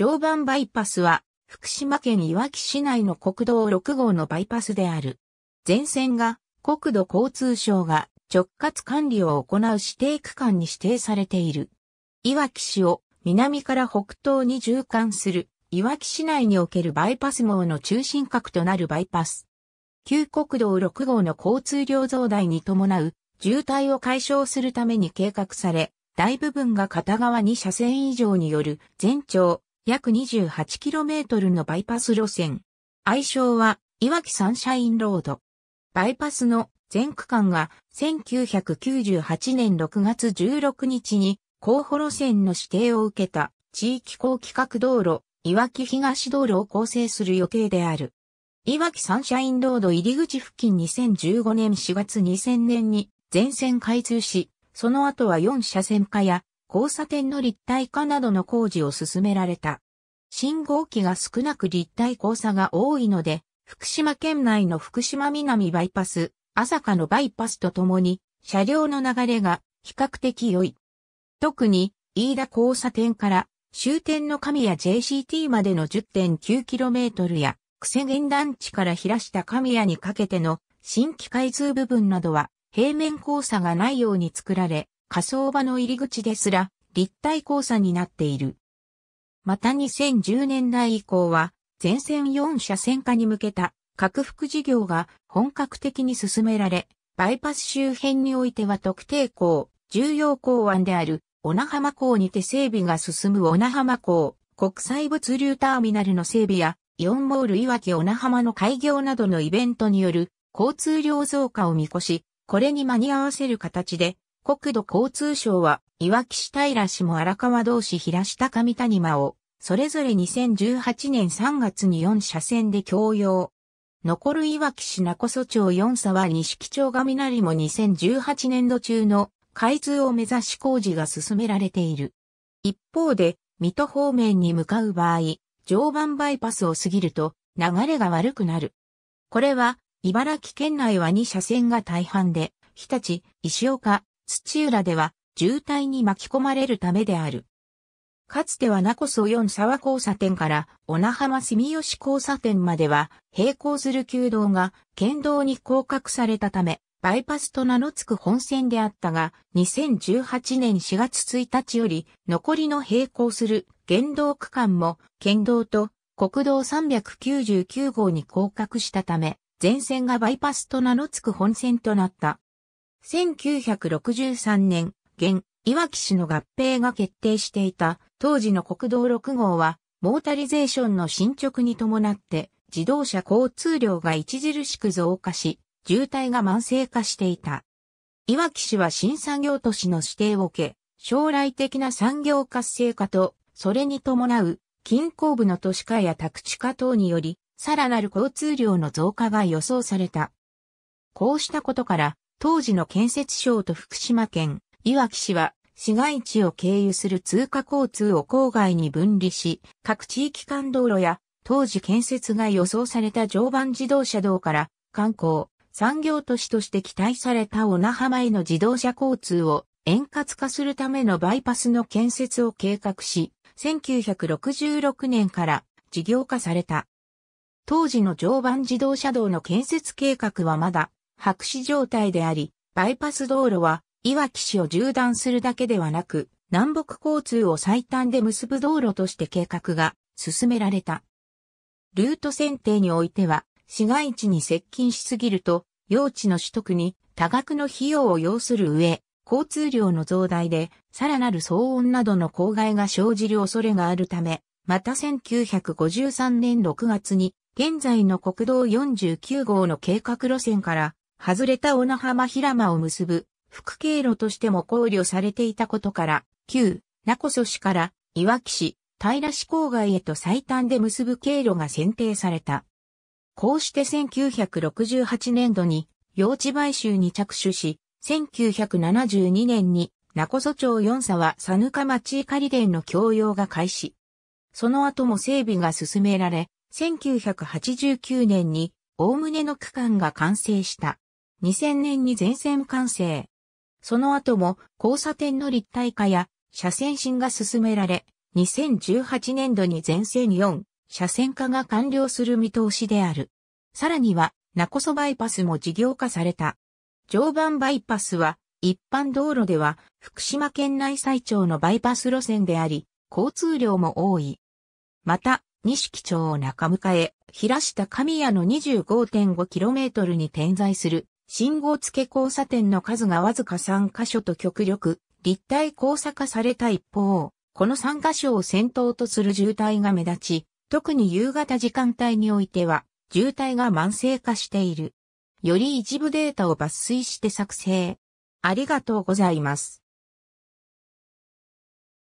常磐バイパスは、福島県いわき市内の国道6号のバイパスである。全線が、国土交通省が直轄管理を行う指定区間に指定されている。いわき市を南から北東に縦貫する、いわき市内におけるバイパス網の中心核となるバイパス。旧国道6号の交通量増大に伴う渋滞を解消するために計画され、大部分が片側2車線以上による全長約 28km のバイパス路線。愛称は、いわきサンシャインロード。バイパスの全区間が1998年6月16日に候補路線の指定を受けた地域高規格道路、いわき東道路を構成する予定である。いわきサンシャインロード入り口付近2015年4月2000年に全線開通し、その後は4車線化や交差点の立体化などの工事を進められた。信号機が少なく立体交差が多いので、福島県内の福島南バイパス、朝霞のバイパスとともに、車両の流れが比較的良い。特に、飯田交差点から終点の神谷 JCT までの 10.9km や、癖源団地から平下神谷にかけての新規開通部分などは、平面交差がないように作られ、火葬場の入り口ですら立体交差になっている。また2010年代以降は、全線4車線化に向けた拡幅事業が本格的に進められ、バイパス周辺においては特定港、重要港湾である小名浜港にて整備が進む小名浜港、国際物流ターミナルの整備や、イオンモール岩木小名浜の開業などのイベントによる交通量増加を見越し、これに間に合わせる形で国土交通省は、いわき市平市も荒川同士平下上谷間を、それぞれ2018年3月に4車線で共用。残るいわき市古祖町4沢木町上りも2018年度中の開通を目指し工事が進められている。一方で、水戸方面に向かう場合、常磐バイパスを過ぎると流れが悪くなる。これは、茨城県内は2車線が大半で、日立、石岡、土浦では渋滞に巻き込まれるためである。かつては名古そ四沢交差点から小名浜住吉交差点までは並行する旧道が県道に降格されたため、バイパスと名の付く本線であったが、2018年4月1日より、残りの並行する県道区間も、県道と国道399号に降格したため、全線がバイパスと名の付く本線となった。1963年、現、いわき市の合併が決定していた当時の国道6号は、モータリゼーションの進捗に伴って、自動車交通量が著しく増加し、渋滞が慢性化していた。いわき市は新産業都市の指定を受け、将来的な産業活性化と、それに伴う近郊部の都市化や宅地化等により、さらなる交通量の増加が予想された。こうしたことから、当時の建設省と福島県、いわき市は、市街地を経由する通貨交通を郊外に分離し、各地域間道路や、当時建設が予想された常磐自動車道から、観光、産業都市として期待された小名浜への自動車交通を円滑化するためのバイパスの建設を計画し、1966年から事業化された。当時の常磐自動車道の建設計画はまだ白紙状態であり、バイパス道路は、いわき市を縦断するだけではなく、南北交通を最短で結ぶ道路として計画が進められた。ルート選定においては、市街地に接近しすぎると、用地の取得に多額の費用を要する上、交通量の増大で、さらなる騒音などの公害が生じる恐れがあるため、また1953年6月に、現在の国道49号の計画路線から、外れた小名浜平間を結ぶ副経路としても考慮されていたことから、旧、名古蘇市から、いわき市、平市郊外へと最短で結ぶ経路が選定された。こうして1968年度に、用地買収に着手し、1972年に、名古蘇町4佐は佐ぬか町仮伝の供用が開始。その後も整備が進められ、1989年に、おおむねの区間が完成した。2000年に全線完成。その後も交差点の立体化や車線進が進められ、2018年度に全線4、車線化が完了する見通しである。さらには、ナコソバイパスも事業化された。常磐バイパスは、一般道路では、福島県内最長のバイパス路線であり、交通量も多い。また、西木町を中迎え、平下神谷の 25.5km に点在する信号付け交差点の数がわずか3箇所と極力、立体交差化された一方、この3箇所を先頭とする渋滞が目立ち、特に夕方時間帯においては、渋滞が慢性化している。より一部データを抜粋して作成。ありがとうございます。